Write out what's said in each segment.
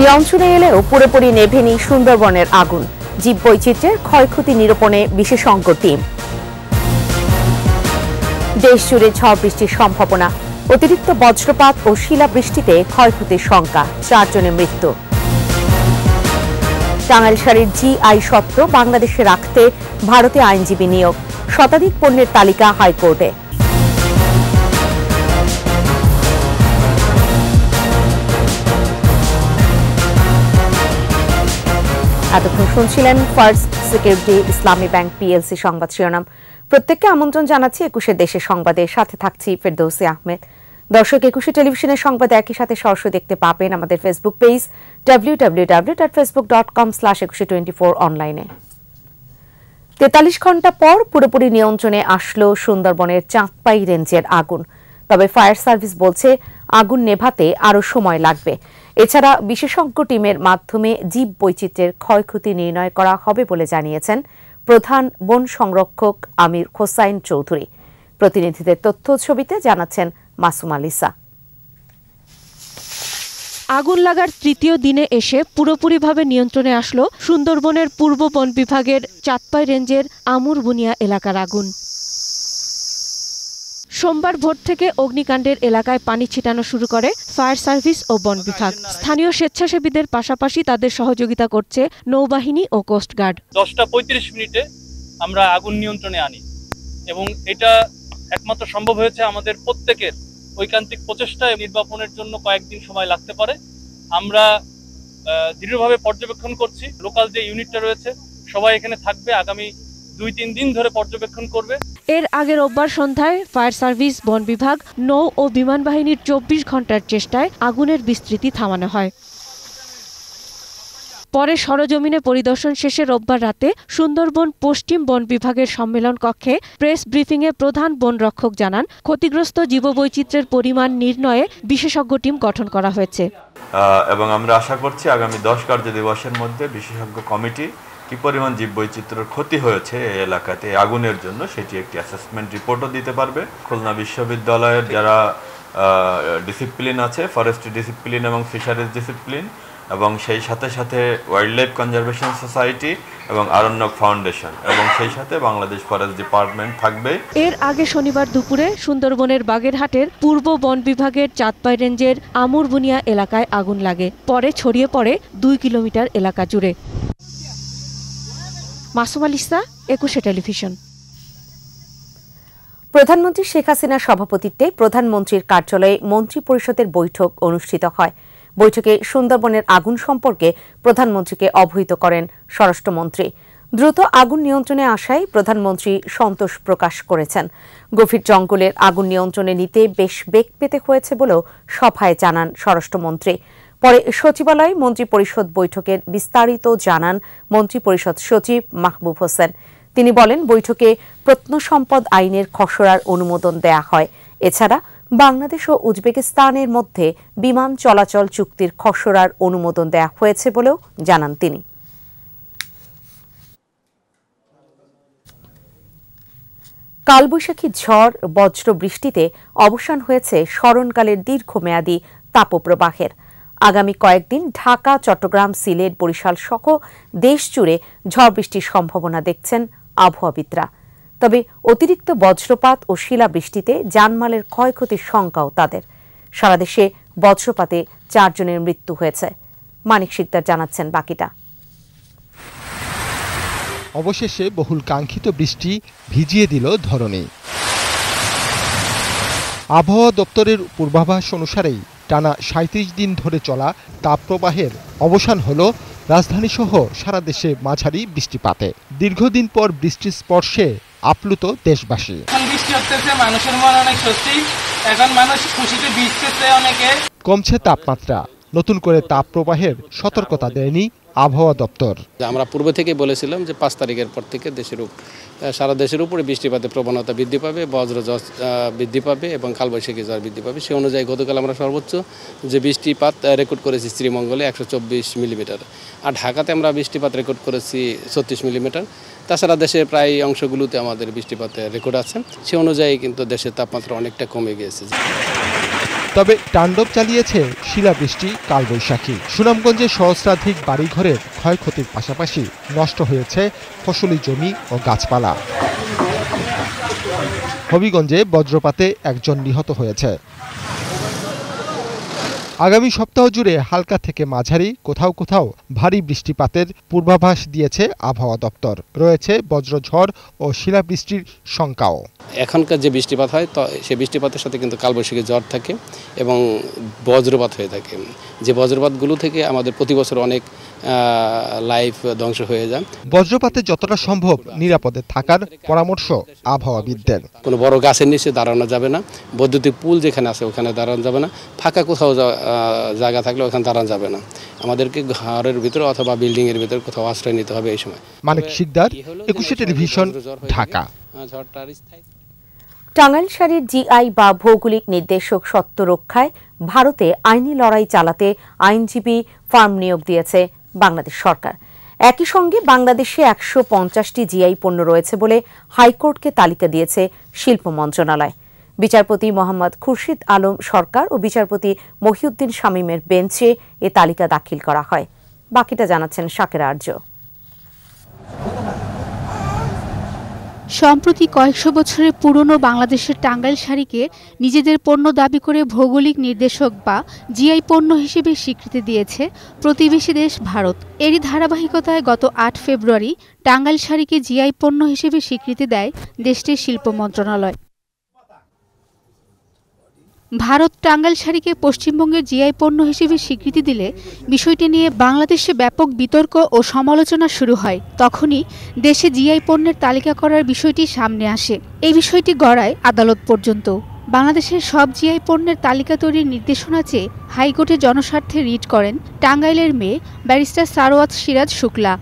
নিয়ন্ত্রণে এলেও পুরোপুরি নেভেনি সুন্দরবনের আগুন জীব বৈচিত্র্যের ক্ষয়ক্ষতি নিরূপণে বিশেষজ্ঞ টিম দেশ জুড়ে ঝড় বৃষ্টির সম্ভাবনা অতিরিক্ত বজ্রপাত ও শিলাবৃষ্টিতে ক্ষয়ক্ষতির শঙ্কা চারজনের মৃত্যু টাঙ্গাইল জি জিআই সত্ত্ব বাংলাদেশে রাখতে ভারতে আইনজীবী নিয়োগ শতাধিক পণ্যের তালিকা হাইকোর্টে এতক্ষণ শুনছিলেন First Security Islami Bank PLC সংবাদ শিরোনাম প্রত্যেককে আমন্ত্রণ জানাচ্ছি একুশে দেশের সংবাদে সাথে থাকছি ফেরদৌসি আহমেদ দর্শক একুশে টেলিভিশনের সংবাদে একই সাথে সরাসরি দেখতে পাবেন আমাদের ফেসবুক পেজ ডাব্লিউ ডাব্লিউ অনলাইনে তেতাল্লিশ ঘন্টা পর পুরোপুরি নিয়ন্ত্রণে আসলো সুন্দরবনের চাঁদপাই রেঞ্জের আগুন তবে ফায়ার সার্ভিস বলছে আগুন নেভাতে আরও সময় লাগবে এছাড়া বিশেষজ্ঞ টিমের মাধ্যমে জীব বৈচিত্র্যের ক্ষয়ক্ষতি নির্ণয় করা হবে বলে জানিয়েছেন প্রধান বন সংরক্ষক আমির হোসাইন চৌধুরী প্রতিনিধিদের তথ্য ছবিতে জানাচ্ছেন মাসুম আলিসা আগুন লাগার তৃতীয় দিনে এসে পুরোপুরিভাবে নিয়ন্ত্রণে আসলো সুন্দরবনের পূর্ব বন বিভাগের চাঁদপাই রেঞ্জের আমুরবুনিয়া এলাকার আগুন সোমবার ভোর থেকে অগ্নিকাণ্ডের এলাকায় পানি ছিটানো শুরু করে ফায়ার সার্ভিস ও বন বিভাগ স্থানীয় স্বেচ্ছাসেবীদের পাশাপাশি তাদের সহযোগিতা করছে নৌবাহিনী ও কোস্টগার্ড দশটা পঁয়ত্রিশ মিনিটে আমরা আগুন নিয়ন্ত্রণে আনি এবং এটা একমাত্র সম্ভব হয়েছে আমাদের প্রত্যেকের ঐকান্তিক প্রচেষ্টা নির্বাপনের জন্য কয়েকদিন সময় লাগতে পারে আমরা দৃঢ়ভাবে পর্যবেক্ষণ করছি লোকাল যে ইউনিটটা রয়েছে সবাই এখানে থাকবে আগামী দুই তিন দিন ধরে পর্যবেক্ষণ করবে এর আগে রোববার সন্ধ্যায় ফায়ার সার্ভিস বন বিভাগ নৌ ও বিমান বাহিনীর চব্বিশ ঘন্টার চেষ্টায় আগুনের বিস্তৃতি থামানো হয় পরে সরজমিনে পরিদর্শন শেষে রোববার রাতে সুন্দরবন পশ্চিম বন বিভাগের সম্মেলন কক্ষে প্রেস ব্রিফিংয়ে প্রধান বনরক্ষক জানান ক্ষতিগ্রস্ত জীববৈচিত্র্যের পরিমাণ নির্ণয়ে বিশেষজ্ঞ টিম গঠন করা হয়েছে এবং আমরা আশা করছি আগামী দশ কার্য দিবসের মধ্যে বিশেষজ্ঞ কমিটি কি পরিমাণ জীববৈচিত্র্যের ক্ষতি হয়েছে এই এলাকাতে আগুনের জন্য সেটি একটি অ্যাসেসমেন্ট রিপোর্টও দিতে পারবে খুলনা বিশ্ববিদ্যালয়ের যারা ডিসিপ্লিন আছে ফরেস্ট ডিসিপ্লিন এবং ফিশারিজ ডিসিপ্লিন এবং সেই সাথে সাথে ওয়াইল্ড লাইফ কনজারভেশন সোসাইটি এবং আরণ্যক ফাউন্ডেশন এবং সেই সাথে বাংলাদেশ ফরেস্ট ডিপার্টমেন্ট থাকবে এর আগে শনিবার দুপুরে সুন্দরবনের বাগেরহাটের পূর্ব বন বিভাগের চাঁদপাই রেঞ্জের আমুরবুনিয়া এলাকায় আগুন লাগে পরে ছড়িয়ে পড়ে দুই কিলোমিটার এলাকা জুড়ে মাসুম আলিসা একুশে টেলিভিশন প্রধানমন্ত্রী শেখ হাসিনার সভাপতিত্বে প্রধানমন্ত্রীর কার্যালয়ে মন্ত্রী পরিষদের বৈঠক অনুষ্ঠিত হয় বৈঠকে সুন্দরবনের আগুন সম্পর্কে প্রধানমন্ত্রীকে অবহিত করেন স্বরাষ্ট্রমন্ত্রী দ্রুত আগুন নিয়ন্ত্রণে আসায় প্রধানমন্ত্রী সন্তোষ প্রকাশ করেছেন গভীর জঙ্গলের আগুন নিয়ন্ত্রণে নিতে বেশ বেগ পেতে হয়েছে বলেও সভায় জানান স্বরাষ্ট্রমন্ত্রী পরে সচিবালয়ে মন্ত্রিপরিষদ বৈঠকের বিস্তারিত জানান মন্ত্রিপরিষদ সচিব মাহবুব হোসেন তিনি বলেন বৈঠকে প্রত্ন সম্পদ আইনের খসড়ার অনুমোদন দেয়া হয় এছাড়া বাংলাদেশ ও উজবেকিস্তানের মধ্যে বিমান চলাচল চুক্তির খসড়ার অনুমোদন দেয়া হয়েছে বলেও জানান তিনি কালবৈশাখী ঝড় বজ্র বৃষ্টিতে অবসান হয়েছে স্মরণকালের দীর্ঘমেয়াদী তাপপ্রবাহের আগামী কয়েকদিন ঢাকা চট্টগ্রাম সিলেট বরিশাল সহ দেশ জুড়ে ঝড় বৃষ্টির সম্ভাবনা দেখছেন আবহাওয়াবিদরা তবে অতিরিক্ত বজ্রপাত ও শিলাবৃষ্টিতে যানমালের ক্ষয়ক্ষতির শঙ্কাও তাদের সারা দেশে বজ্রপাতে চারজনের মৃত্যু হয়েছে মানিক শিকদার জানাচ্ছেন বাকিটা অবশেষে বহুল কাঙ্ক্ষিত বৃষ্টি ভিজিয়ে দিল ধরণী আবহাওয়া দপ্তরের পূর্বাভাস অনুসারেই টানা সাঁত্রিশ দিন ধরে চলা তাপপ্রবাহের অবসান হল রাজধানীসহ সারা দেশে মাঝারি বৃষ্টিপাতে দীর্ঘদিন পর বৃষ্টির স্পর্শে আপ্লুত দেশবাসী কমছে তাপমাত্রা নতুন করে তাপপ্রবাহের সতর্কতা দেয়নি আবহাওয়া দপ্তর আমরা পূর্ব থেকে বলেছিলাম যে পাঁচ তারিখের পর থেকে দেশের সারা দেশের উপরে বৃষ্টিপাতের প্রবণতা বৃদ্ধি পাবে বজ্র বজ্রজ বৃদ্ধি পাবে এবং কালবৈশাখী জ্বর বৃদ্ধি পাবে সে অনুযায়ী গতকাল আমরা সর্বোচ্চ যে বৃষ্টিপাত রেকর্ড করেছি শ্রীমঙ্গলে একশো চব্বিশ মিলিমিটার আর ঢাকাতে আমরা বৃষ্টিপাত রেকর্ড করেছি ছত্রিশ মিলিমিটার তাছাড়া দেশের প্রায় অংশগুলোতে আমাদের বৃষ্টিপাতের রেকর্ড আছে সে অনুযায়ী কিন্তু দেশের তাপমাত্রা অনেকটা কমে গিয়েছে তবে তাণ্ডব চালিয়েছে শিলাবৃষ্টি কালবৈশাখী সুনামগঞ্জে সহস্রাধিক বাড়িঘরের ক্ষয়ক্ষতির পাশাপাশি নষ্ট হয়েছে ফসলি জমি ও গাছপালা হবিগঞ্জে বজ্রপাতে একজন নিহত হয়েছে আগামী সপ্তাহ জুড়ে হালকা থেকে মাঝারি কোথাও কোথাও ভারী বৃষ্টিপাতের পূর্বাভাস দিয়েছে আবহাওয়া দপ্তর রয়েছে বজ্রঝড় ও শিলাবৃষ্টির শঙ্কাও এখনকার যে বৃষ্টিপাত হয় তো সেই বৃষ্টিপাতের সাথে কিন্তু কালবৈশাখী জ্বর থাকে এবং বজ্রপাত হয়ে থাকে যে বজ্রপাতগুলো থেকে আমাদের প্রতি বছর অনেক লাইফ ধ্বংস হয়ে যায় বজ্রপাতে যতটা সম্ভব নিরাপদে থাকার পরামর্শ আবহাওয়াবিদদের কোনো বড় গাছের নিচে দাঁড়ানো যাবে না বৈদ্যুতিক পুল যেখানে আছে ওখানে দাঁড়ানো যাবে না ফাঁকা কোথাও জায়গা থাকলে ওখানে তারা যাবে না আমাদেরকে ঘরের ভিতরে অথবা বিল্ডিংয়ের ভিতরে কোথাও আশ্রয় নিতে হবে এই সময় মানিক শিকদার একুশে টেলিভিশন ঢাকা হ্যাঁ, টাঙ্গাইল জিআই বা ভৌগোলিক নির্দেশক সত্য রক্ষায় ভারতে আইনি লড়াই চালাতে আইনজীবী ফার্ম নিয়োগ দিয়েছে বাংলাদেশ সরকার একই সঙ্গে বাংলাদেশে একশো পঞ্চাশটি জিআই পণ্য রয়েছে বলে হাইকোর্টকে তালিকা দিয়েছে শিল্প মন্ত্রণালয় বিচারপতি মোহাম্মদ খুরশিদ আলম সরকার ও বিচারপতি মহিউদ্দিন শামীমের বেঞ্চে এ তালিকা দাখিল করা হয় বাকিটা জানাচ্ছেন শাকের আর্য সম্প্রতি কয়েকশো বছরের পুরনো বাংলাদেশের টাঙ্গাইল শাড়িকে নিজেদের পণ্য দাবি করে ভৌগোলিক নির্দেশক বা জিআই পণ্য হিসেবে স্বীকৃতি দিয়েছে প্রতিবেশী দেশ ভারত এরই ধারাবাহিকতায় গত আট ফেব্রুয়ারি টাঙ্গাইল শাড়িকে জিআই পণ্য হিসেবে স্বীকৃতি দেয় দেশটির শিল্প মন্ত্রণালয় ভারত টাঙ্গাইল শাড়িকে পশ্চিমবঙ্গের জিআই পণ্য হিসেবে স্বীকৃতি দিলে বিষয়টি নিয়ে বাংলাদেশে ব্যাপক বিতর্ক ও সমালোচনা শুরু হয় তখনই দেশে জিআই পণ্যের তালিকা করার বিষয়টি সামনে আসে এই বিষয়টি গড়ায় আদালত পর্যন্ত বাংলাদেশের সব জিআই পণ্যের তালিকা তৈরির নির্দেশনা চেয়ে হাইকোর্টে জনস্বার্থে রিট করেন টাঙ্গাইলের মেয়ে ব্যারিস্টার সারোয়াত সিরাজ শুক্লা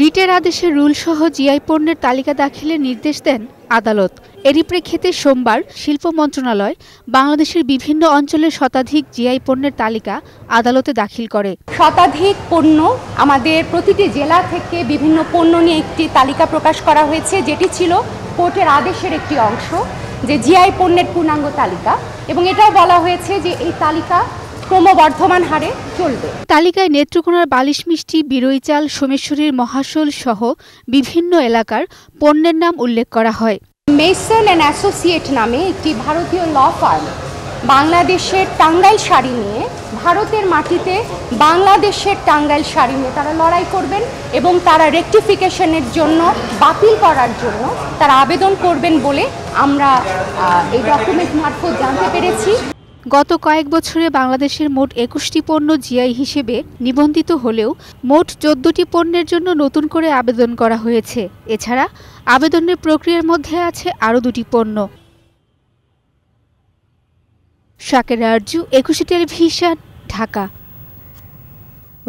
রিটের আদেশে রুলসহ জিআই পণ্যের তালিকা দাখিলের নির্দেশ দেন আদালত এরই প্রেক্ষিতে সোমবার শিল্প মন্ত্রণালয় বাংলাদেশের বিভিন্ন অঞ্চলের শতাধিক জিআই পণ্যের তালিকা আদালতে দাখিল করে শতাধিক পণ্য আমাদের প্রতিটি জেলা থেকে বিভিন্ন পণ্য নিয়ে একটি তালিকা প্রকাশ করা হয়েছে যেটি ছিল কোর্টের আদেশের একটি অংশ যে জিআই পণ্যের পূর্ণাঙ্গ তালিকা এবং এটাও বলা হয়েছে যে এই তালিকা ক্রমবর্ধমান হারে চলবে তালিকায় নেত্রকোনার বালিশ মিষ্টি বিরই চাল সোমেশ্বরীর মহাশোল সহ বিভিন্ন এলাকার পণ্যের নাম উল্লেখ করা হয় মেসন অ্যান্ড অ্যাসোসিয়েট নামে একটি ভারতীয় ল ফার্ম বাংলাদেশের টাঙ্গাইল শাড়ি নিয়ে ভারতের মাটিতে বাংলাদেশের টাঙ্গাইল শাড়ি নিয়ে তারা লড়াই করবেন এবং তারা রেকটিফিকেশনের জন্য বাতিল করার জন্য তারা আবেদন করবেন বলে আমরা এই ডকুমেন্ট মারফত জানতে পেরেছি গত কয়েক বছরে বাংলাদেশের মোট একুশটি পণ্য জিআই হিসেবে নিবন্ধিত হলেও মোট চোদ্দটি পণ্যের জন্য নতুন করে আবেদন করা হয়েছে এছাড়া আবেদনের প্রক্রিয়ার মধ্যে আছে আরও দুটি পণ্য শাকের আরজু একুশে টেলিভিশন ঢাকা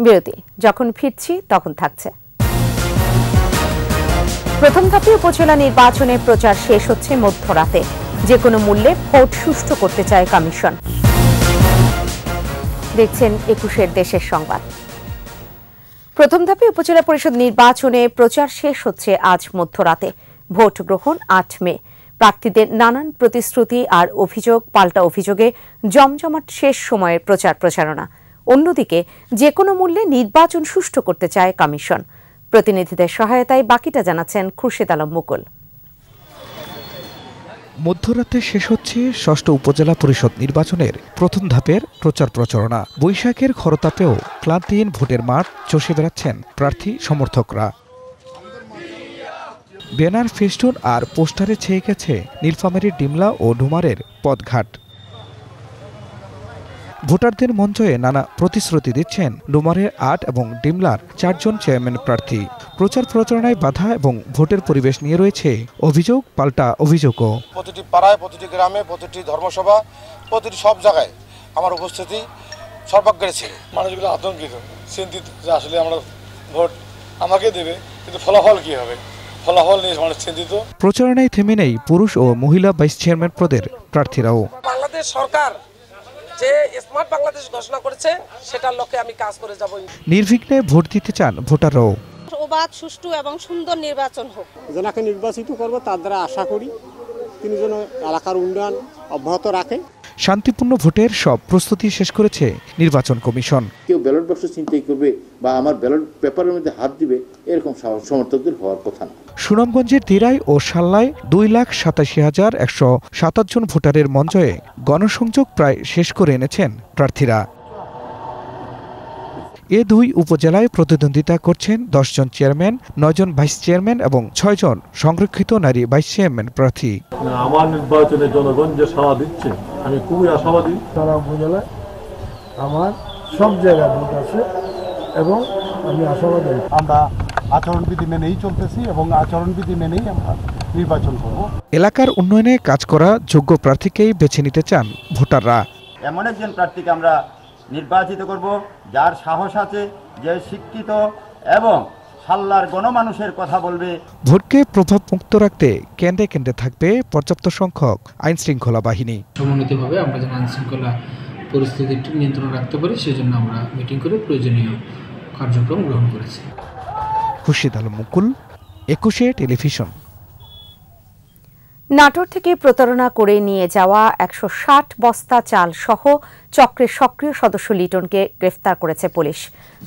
বিরতি যখন ফিরছি তখন থাকছে প্রথম ধাপে উপজেলা নির্বাচনের প্রচার শেষ হচ্ছে মধ্যরাতে যে কোনো মূল্যে ভোট সুষ্ঠু করতে চায় কমিশন দেখছেন একুশের দেশের সংবাদ প্রথম ধাপে উপজেলা পরিষদ নির্বাচনে প্রচার শেষ হচ্ছে আজ মধ্যরাতে ভোট গ্রহণ আট মে প্রার্থীদের নানান প্রতিশ্রুতি আর অভিযোগ পাল্টা অভিযোগে জমজমাট শেষ সময়ের প্রচার প্রচারণা অন্যদিকে যে কোনো মূল্যে নির্বাচন সুষ্ঠু করতে চায় কমিশন প্রতিনিধিদের সহায়তায় বাকিটা জানাচ্ছেন খুরশেদ আলম মুকুল মধ্যরাতে শেষ হচ্ছে ষষ্ঠ উপজেলা পরিষদ নির্বাচনের প্রথম ধাপের প্রচার প্রচারণা বৈশাখের খরতাপেও ক্লান্তিহীন ভোটের মাঠ চষে বেড়াচ্ছেন প্রার্থী সমর্থকরা ব্যানার ফেস্টুন আর পোস্টারে ছেয়ে গেছে নীলফামারির ডিমলা ও ডুমারের পদঘাট ভোটারদের মন জয়ে নানা প্রতিশ্রুতি দিচ্ছেন ডুমারের আট এবং ডিমলার চারজন চেয়ারম্যান প্রার্থী প্রচার প্রচারণায় বাধা এবং ভোটের পরিবেশ নিয়ে রয়েছে অভিযোগ পাল্টা অভিযোগও প্রতিটি পাড়ায় প্রতিটি গ্রামে প্রতিটি ধর্মসভা প্রতিটি সব জায়গায় আমার উপস্থিতি সর্বাগ্রে ছিল মানুষগুলো আতঙ্কিত চিন্তিত যে আসলে আমরা ভোট আমাকে দেবে কিন্তু ফলাফল কি হবে ফলাফল নিয়ে মানুষ চিন্তিত প্রচারণায় থেমে নেই পুরুষ ও মহিলা ভাইস চেয়ারম্যান পদের প্রার্থীরাও বাংলাদেশ সরকার যে স্মার্ট বাংলাদেশ ঘোষণা করেছে সেটার লক্ষ্যে আমি কাজ করে যাব নির্বিঘ্নে ভোট দিতে চান ভোটাররাও অবাধ সুষ্ঠু এবং সুন্দর নির্বাচন হোক যেনাকে নির্বাচিত করব তার দ্বারা আশা করি তিনি যেন এলাকার উন্নয়ন অব্যাহত রাখেন শান্তিপূর্ণ ভোটের সব প্রস্তুতি শেষ করেছে নির্বাচন কমিশন কেউ ব্যালট বক্স চিন্তাই করবে বা আমার ব্যালট পেপারের মধ্যে হাত দিবে এরকম সমর্থকদের হওয়ার কথা না সুনামগঞ্জের তিরাই ও সাল্লায় দুই লাখ সাতাশি হাজার একশো সাতাশ জন ভোটারের মঞ্চয়ে গণসংযোগ প্রায় শেষ করে এনেছেন প্রার্থীরা এ দুই উপজেলায় প্রতিদ্বন্দ্বিতা করছেন দশজন চেয়ারম্যান নয়জন ভাইস চেয়ারম্যান এবং ছয়জন সংরক্ষিত নারী ভাইস চেয়ারম্যান প্রার্থী আমার নির্বাচনে জনগণ যে সাড়া দিচ্ছে আমি খুবই আশাবাদী তারা উপজেলায় আমার সব জায়গায় ভোট আছে এবং আমি আশাবাদী আমরা আচরণবিধি মেনেই চলতেছি এবং আচরণবিধি মেনেই আমরা নির্বাচন করব এলাকার উন্নয়নে কাজ করা যোগ্য প্রার্থীকেই বেছে নিতে চান ভোটাররা এমন একজন প্রার্থীকে আমরা নির্বাচিত করব যার সাহস আছে যে শিক্ষিত এবং হাল্লার গণমানুষের কথা বলবে ভোটকে প্রভাব মুক্ত রাখতে কেন্দ্রে কেন্দ্রে থাকবে পর্যাপ্ত সংখ্যক আইন শৃঙ্খলা বাহিনী সমন্বিতভাবে আমরা যেন আইন শৃঙ্খলা পরিস্থিতিটি নিয়ন্ত্রণ রাখতে পারি সেজন্য আমরা মিটিং করে প্রয়োজনীয় কার্যক্রম গ্রহণ করেছি খুশিদ আলম মুকুল একুশে টেলিভিশন নাটোর থেকে প্রতারণা করে নিয়ে যাওয়া একশো বস্তা চাল সহ চক্রের সক্রিয় সদস্য লিটনকে গ্রেফতার করেছে পুলিশ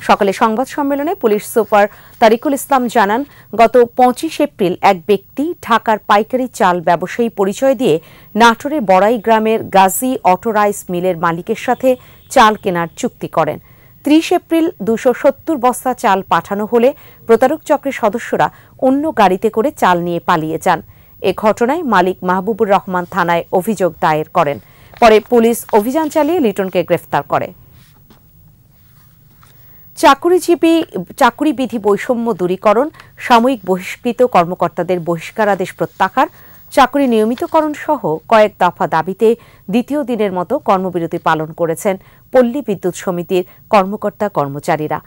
সকালে সংবাদ সম্মেলনে পুলিশ সুপার তারিকুল ইসলাম জানান গত পঁচিশ এপ্রিল এক ব্যক্তি ঢাকার পাইকারি চাল ব্যবসায়ী পরিচয় দিয়ে নাটোরে বড়াই গ্রামের গাজী অটো রাইস মিলের মালিকের সাথে চাল কেনার চুক্তি করেন ত্রিশ এপ্রিল দুশো সত্তর বস্তা চাল পাঠানো হলে প্রতারক চক্রের সদস্যরা অন্য গাড়িতে করে চাল নিয়ে পালিয়ে যান এ ঘটনায় মালিক মাহবুবুর রহমান থানায় অভিযোগ দায়ের করেন পরে পুলিশ অভিযান চালিয়ে লিটনকে গ্রেফতার করে চাকুরিজীবী চাকুরিবিধি বৈষম্য দূরীকরণ সাময়িক বহিষ্কৃত কর্মকর্তাদের বহিষ্কার আদেশ প্রত্যাহার চাকুরি নিয়মিতকরণ সহ কয়েক দফা দাবিতে দ্বিতীয় দিনের মতো কর্মবিরতি পালন করেছেন পল্লী বিদ্যুৎ সমিতির কর্মকর্তা কর্মচারীরা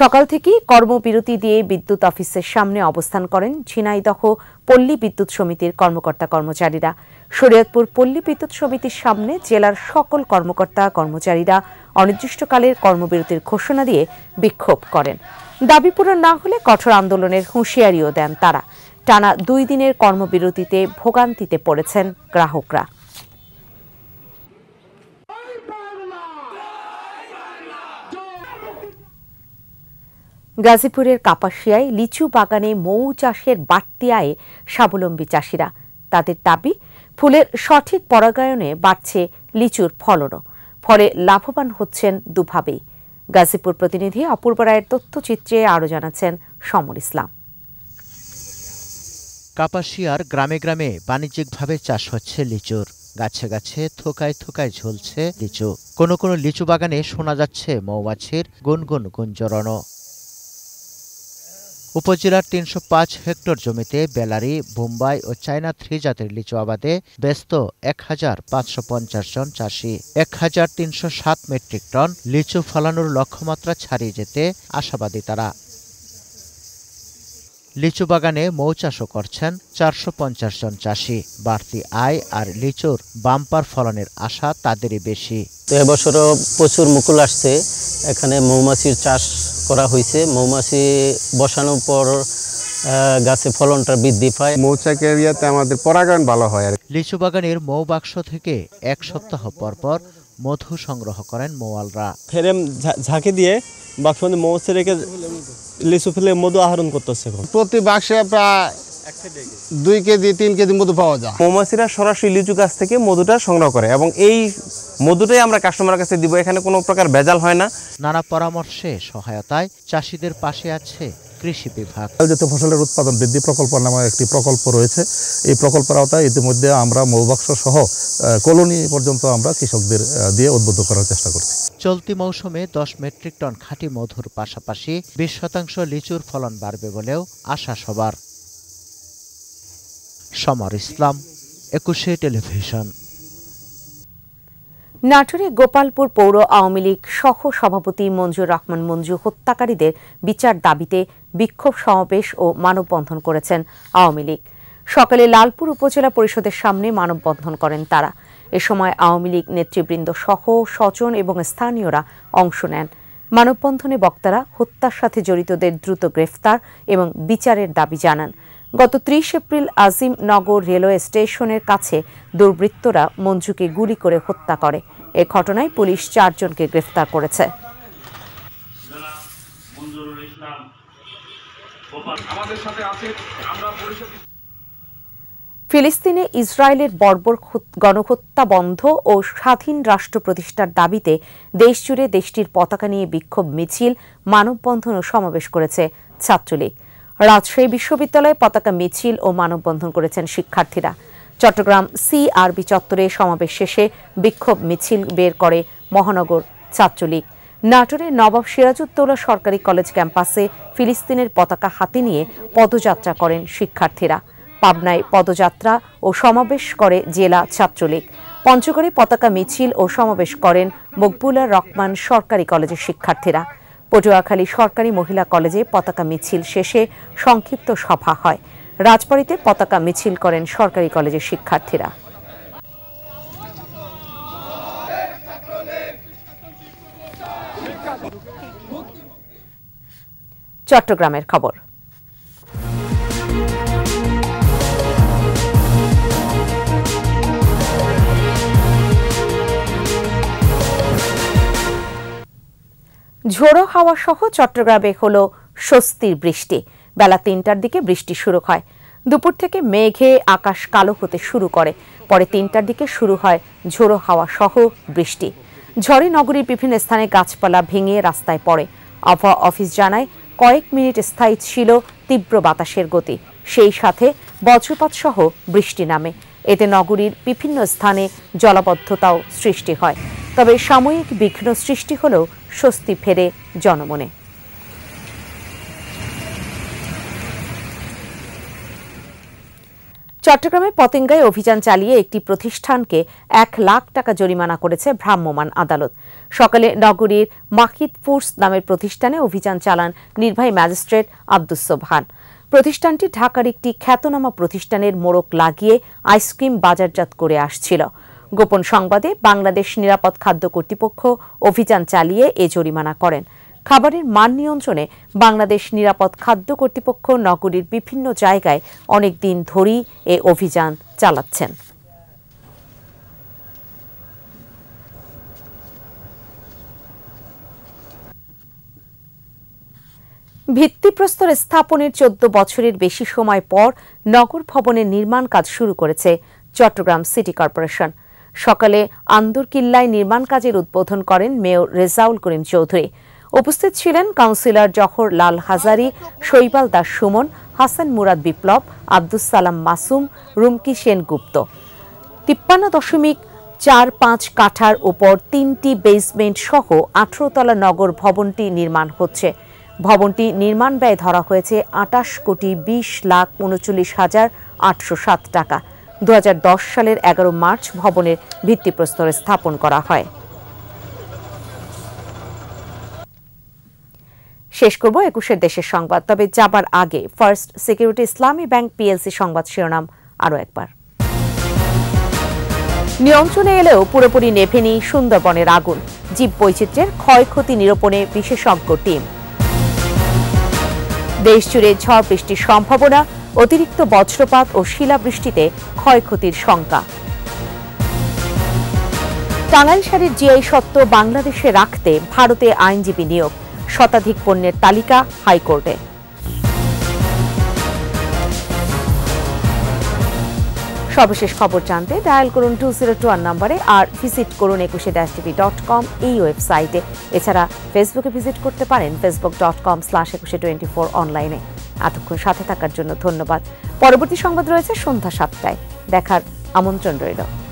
সকাল থেকেই কর্মবিরতি দিয়ে বিদ্যুৎ অফিসের সামনে অবস্থান করেন ঝিনাইদহ পল্লী বিদ্যুৎ সমিতির কর্মকর্তা কর্মচারীরা শরীয়তপুর পল্লী বিদ্যুৎ সমিতির সামনে জেলার সকল কর্মকর্তা কর্মচারীরা অনির্দিষ্টকালের কর্মবিরতির ঘোষণা দিয়ে বিক্ষোভ করেন দাবি পূরণ না হলে কঠোর আন্দোলনের হুঁশিয়ারিও দেন তারা টানা দুই দিনের কর্মবিরতিতে ভোগান্তিতে পড়েছেন গ্রাহকরা গাজীপুরের কাপাসিয়ায় লিচু বাগানে মৌ চাষের বাড়তি আয়ে স্বাবলম্বী চাষিরা তাদের দাবি ফুলের সঠিক পরাগায়নে বাড়ছে লিচুর ফলনও ফলে লাভবান হচ্ছেন দুভাবেই গাজীপুর প্রতিনিধি অপূর্ব রায়ের তথ্যচিত্রে আরও জানাচ্ছেন সমর ইসলাম কাপাসিয়ার গ্রামে গ্রামে বাণিজ্যিকভাবে চাষ হচ্ছে লিচুর গাছে গাছে থোকায় থোকায় ঝুলছে লিচু কোনো কোনো লিচু বাগানে শোনা যাচ্ছে মৌমাছির গুনগুন গুঞ্জরণও উপজেলার তিনশো পাঁচ হেক্টর জমিতে বেলারি বোম্বাই ও চায়না থ্রি জাতের লিচু আবাদে ব্যস্ত এক হাজার পাঁচশো পঞ্চাশ জন চাষি এক হাজার তিনশো সাত মেট্রিক টন লিচু ফলানোর লক্ষ্যমাত্রা ছাড়িয়ে যেতে আশাবাদী তারা লিচু বাগানে মৌচাষও করছেন চারশো পঞ্চাশ জন চাষি বাড়তি আয় আর লিচুর বাম্পার ফলনের আশা তাদেরই বেশি তো এবছরও প্রচুর মুকুল আসছে এখানে মৌমাছির চাষ করা হয়েছে মৌমাছি বসানোর পর গাছে ফলনটা বৃদ্ধি পায় মৌচাক এরিয়াতে আমাদের পরাগায়ন ভালো হয় আর লিচু বাগানের মৌ বাক্স থেকে এক সপ্তাহ পর পর মধু সংগ্রহ করেন মৌয়ালরা ফেরেম ঝাঁকে দিয়ে বাক্স মৌসে রেখে লিচু ফেলে মধু আহরণ করতেছে প্রতি বাক্সে প্রায় দুই কেজি তিন কেজির মধু পাওয়া যায় মৌমাছিরা সরাসরি লিচু গাছ থেকে মধুটা সংগ্রহ করে এবং এই মধুটাই আমরা কাছে দিব এখানে কোনো প্রকার ভেজাল হয় না নানা পরামর্শে সহায়তায় চাষিদের পাশে আছে কৃষি বিভাগ ফসলের উৎপাদন বৃদ্ধি প্রকল্প নামে একটি প্রকল্প রয়েছে এই প্রকল্পের আওতায় ইতিমধ্যে আমরা মৌবাক্স সহ কলোনি পর্যন্ত আমরা কৃষকদের দিয়ে উদ্বুদ্ধ করার চেষ্টা করছি চলতি মৌসুমে দশ মেট্রিক টন খাঁটি মধুর পাশাপাশি বিশ শতাংশ লিচুর ফলন বাড়বে বলেও আশা সবার সমর ইসলাম একুশে টেলিভিশন নাটোরে গোপালপুর পৌর আওয়ামী লীগ সহ সভাপতি মঞ্জুর রহমান মঞ্জু হত্যাকারীদের বিচার দাবিতে বিক্ষোভ সমাবেশ ও মানববন্ধন করেছেন আওয়ামী লীগ সকালে লালপুর উপজেলা পরিষদের সামনে মানববন্ধন করেন তারা এ সময় আওয়ামী লীগ নেতৃবৃন্দ সহ সচন এবং স্থানীয়রা অংশ নেন মানববন্ধনে বক্তারা হত্যার সাথে জড়িতদের দ্রুত গ্রেফতার এবং বিচারের দাবি জানান গত ত্রিশ এপ্রিল আজিমনগর রেলওয়ে স্টেশনের কাছে দুর্বৃত্তরা মঞ্জুকে গুলি করে হত্যা করে এ ঘটনায় পুলিশ চারজনকে গ্রেফতার করেছে ফিলিস্তিনে ইসরায়েলের বর্বর গণহত্যা বন্ধ ও স্বাধীন রাষ্ট্র প্রতিষ্ঠার দাবিতে দেশজুড়ে দেশটির পতাকা নিয়ে বিক্ষোভ মিছিল মানববন্ধন ও সমাবেশ করেছে ছাত্রলীগ রাজশাহী বিশ্ববিদ্যালয়ে পতাকা মিছিল ও মানববন্ধন করেছেন শিক্ষার্থীরা চট্টগ্রাম সিআরবি চত্বরে সমাবেশ শেষে বিক্ষোভ মিছিল বের করে মহানগর ছাত্রলীগ নাটোরের নবাব সিরাজউদ্দৌলা সরকারি কলেজ ক্যাম্পাসে ফিলিস্তিনের পতাকা হাতে নিয়ে পদযাত্রা করেন শিক্ষার্থীরা পাবনায় পদযাত্রা ও সমাবেশ করে জেলা ছাত্রলীগ পঞ্চগড়ে পতাকা মিছিল ও সমাবেশ করেন মকবুলা রহমান সরকারি কলেজের শিক্ষার্থীরা পটুয়াখালী সরকারি মহিলা কলেজে পতাকা মিছিল শেষে সংক্ষিপ্ত সভা হয় রাজবাড়িতে পতাকা মিছিল করেন সরকারি কলেজের শিক্ষার্থীরা চট্টগ্রামের খবর ঝোড়ো হাওয়া সহ চট্টগ্রামে হলো স্বস্তির বৃষ্টি বেলা তিনটার দিকে বৃষ্টি শুরু হয় দুপুর থেকে মেঘে আকাশ কালো হতে শুরু করে পরে তিনটার দিকে শুরু হয় ঝোড়ো হাওয়া সহ বৃষ্টি ঝড়ে নগরীর বিভিন্ন স্থানে গাছপালা ভেঙে রাস্তায় পড়ে আবহাওয়া অফিস জানায় কয়েক মিনিট স্থায়ী ছিল তীব্র বাতাসের গতি সেই সাথে বজ্রপাত সহ বৃষ্টি নামে এতে নগরীর বিভিন্ন স্থানে জলাবদ্ধতাও সৃষ্টি হয় তবে সাময়িক বিঘ্ন সৃষ্টি হলেও স্বস্তি ফেরে জনমনে চট্টগ্রামে পতেঙ্গায় অভিযান চালিয়ে একটি প্রতিষ্ঠানকে এক লাখ টাকা জরিমানা করেছে ভ্রাম্যমাণ আদালত সকালে নগরীর মাকিদ ফুডস নামের প্রতিষ্ঠানে অভিযান চালান নির্বাহী ম্যাজিস্ট্রেট আব্দুস সোবহান প্রতিষ্ঠানটি ঢাকার একটি খ্যাতনামা প্রতিষ্ঠানের মোড়ক লাগিয়ে আইসক্রিম বাজারজাত করে আসছিল গোপন সংবাদে বাংলাদেশ নিরাপদ খাদ্য কর্তৃপক্ষ অভিযান চালিয়ে এ জরিমানা করেন খাবারের মান নিয়ন্ত্রণে বাংলাদেশ নিরাপদ খাদ্য কর্তৃপক্ষ নগরীর বিভিন্ন জায়গায় অনেক দিন ধরেই এ অভিযান চালাচ্ছেন ভিত্তিপ্রস্তর স্থাপনের চোদ্দ বছরের বেশি সময় পর নগর ভবনের নির্মাণ কাজ শুরু করেছে চট্টগ্রাম সিটি কর্পোরেশন সকালে আন্দুরকিল্লায় নির্মাণ কাজের উদ্বোধন করেন মেয়র রেজাউল করিম চৌধুরী উপস্থিত ছিলেন কাউন্সিলর জহর লাল হাজারি শৈবাল দাস সুমন হাসান মুরাদ বিপ্লব আব্দুস সালাম মাসুম রুমকি সেনগুপ্ত তিপ্পান্ন দশমিক চার পাঁচ কাঠার ওপর তিনটি বেসমেন্ট সহ আঠারোতলা নগর ভবনটি নির্মাণ হচ্ছে ভবনটি নির্মাণ ব্যয় ধরা হয়েছে আটাশ কোটি বিশ লাখ উনচল্লিশ হাজার আটশো সাত টাকা 2010 সালের 11 মার্চ ভবনের ভিত্তিপ্রস্তর স্থাপন করা হয় শেষ করব একুশের দেশের সংবাদ তবে যাবার আগে First Security Islami Bank PLC সংবাদ শিরোনাম আরও একবার নিয়ন্ত্রণে এলেও পুরোপুরি নেভেনি সুন্দরবনের আগুন জীব বৈচিত্র্যের ক্ষয়ক্ষতি নিরূপণে বিশেষজ্ঞ টিম দেশজুড়ে ঝড় বৃষ্টির সম্ভাবনা অতিরিক্ত বজ্রপাত ও শিলাবৃষ্টিতে ক্ষয়ক্ষতির শঙ্কা টাঙ্গাইল জিআই সত্ত্ব বাংলাদেশে রাখতে ভারতে আইনজীবী নিয়োগ শতাধিক পণ্যের তালিকা হাইকোর্টে সর্বশেষ খবর জানতে ডায়াল করুন টু জিরো টু ওয়ান নম্বরে আর ভিজিট করুন একুশে ড্যাশ টিভি ডট কম এই ওয়েবসাইটে এছাড়া ফেসবুকে ভিজিট করতে পারেন ফেসবুক ডট কম স্ল্যাশ একুশে টোয়েন্টি ফোর অনলাইনে এতক্ষণ সাথে থাকার জন্য ধন্যবাদ পরবর্তী সংবাদ রয়েছে সন্ধ্যা সাতটায় দেখার আমন্ত্রণ রইল